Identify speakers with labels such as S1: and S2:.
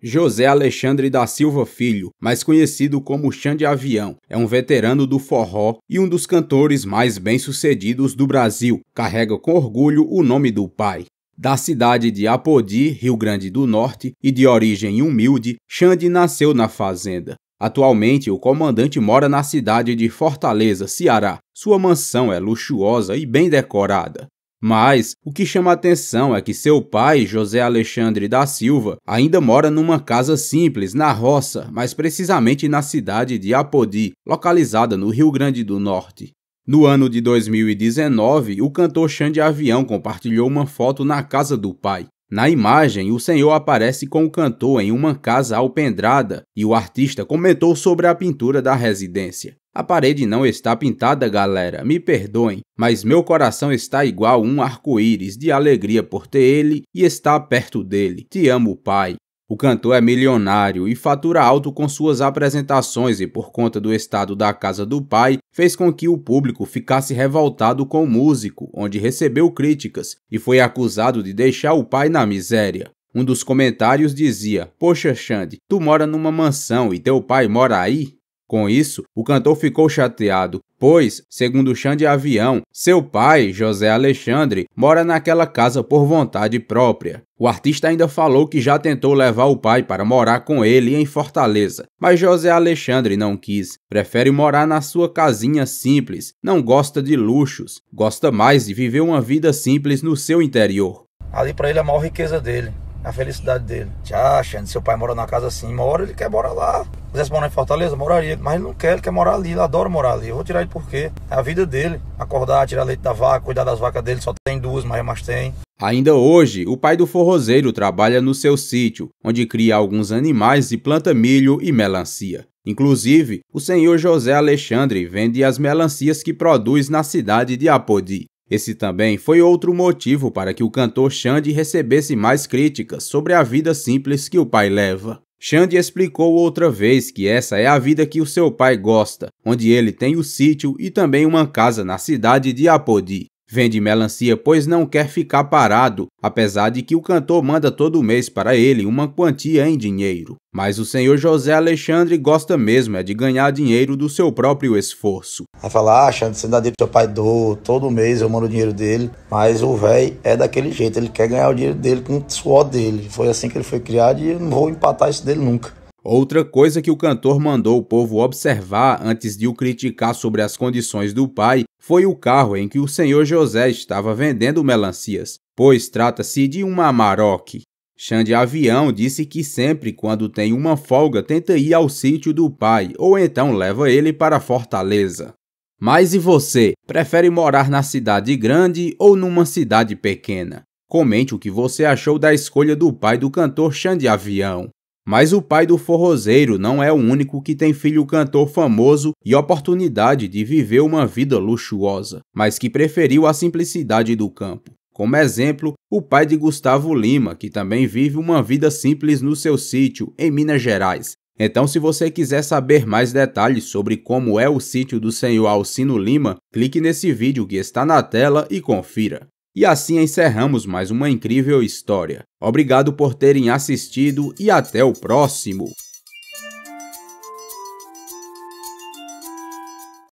S1: José Alexandre da Silva Filho, mais conhecido como Chã de Avião, é um veterano do forró e um dos cantores mais bem-sucedidos do Brasil. Carrega com orgulho o nome do pai. Da cidade de Apodi, Rio Grande do Norte, e de origem humilde, Xande nasceu na fazenda. Atualmente, o comandante mora na cidade de Fortaleza, Ceará. Sua mansão é luxuosa e bem decorada. Mas o que chama atenção é que seu pai, José Alexandre da Silva, ainda mora numa casa simples na roça, mais precisamente na cidade de Apodi, localizada no Rio Grande do Norte. No ano de 2019, o cantor Xande Avião compartilhou uma foto na casa do pai. Na imagem, o senhor aparece com o cantor em uma casa alpendrada e o artista comentou sobre a pintura da residência. A parede não está pintada, galera, me perdoem, mas meu coração está igual um arco-íris de alegria por ter ele e estar perto dele. Te amo, pai. O cantor é milionário e fatura alto com suas apresentações e por conta do estado da casa do pai, fez com que o público ficasse revoltado com o músico, onde recebeu críticas e foi acusado de deixar o pai na miséria. Um dos comentários dizia: "Poxa, Xande, tu mora numa mansão e teu pai mora aí?" Com isso, o cantor ficou chateado, pois, segundo Chão de Avião, seu pai, José Alexandre, mora naquela casa por vontade própria. O artista ainda falou que já tentou levar o pai para morar com ele em Fortaleza, mas José Alexandre não quis. Prefere morar na sua casinha simples, não gosta de luxos, gosta mais de viver uma vida simples no seu interior. Ali para ele é a maior riqueza dele a felicidade dele. Já, ah, Xande, seu pai mora na casa assim, mora, ele quer morar lá. Se quisesse morar em Fortaleza, moraria. Mas ele não quer, ele quer morar ali, ele adora morar ali. Eu vou tirar ele porque é a vida dele. Acordar, tirar leite da vaca, cuidar das vacas dele, só tem duas, mas, mas tem. Ainda hoje, o pai do forrozeiro trabalha no seu sítio, onde cria alguns animais e planta milho e melancia. Inclusive, o senhor José Alexandre vende as melancias que produz na cidade de Apodi. Esse também foi outro motivo para que o cantor Xande recebesse mais críticas sobre a vida simples que o pai leva. Xande explicou outra vez que essa é a vida que o seu pai gosta, onde ele tem o sítio e também uma casa na cidade de Apodi. Vende melancia pois não quer ficar parado, apesar de que o cantor manda todo mês para ele uma quantia em dinheiro. Mas o senhor José Alexandre gosta mesmo é de ganhar dinheiro do seu próprio esforço. Aí fala, ah, Xandre, você dá dinheiro pro seu pai, dou, todo mês eu mando o dinheiro dele. Mas o velho é daquele jeito, ele quer ganhar o dinheiro dele com o suor dele. Foi assim que ele foi criado e eu não vou empatar isso dele nunca. Outra coisa que o cantor mandou o povo observar antes de o criticar sobre as condições do pai foi o carro em que o senhor José estava vendendo melancias, pois trata-se de uma Amarok. Xande Avião disse que sempre quando tem uma folga tenta ir ao sítio do pai ou então leva ele para Fortaleza. Mas e você? Prefere morar na cidade grande ou numa cidade pequena? Comente o que você achou da escolha do pai do cantor Xande Avião. Mas o pai do forrozeiro não é o único que tem filho cantor famoso e oportunidade de viver uma vida luxuosa, mas que preferiu a simplicidade do campo. Como exemplo, o pai de Gustavo Lima, que também vive uma vida simples no seu sítio, em Minas Gerais. Então, se você quiser saber mais detalhes sobre como é o sítio do senhor Alcino Lima, clique nesse vídeo que está na tela e confira. E assim encerramos mais uma incrível história. Obrigado por terem assistido e até o próximo!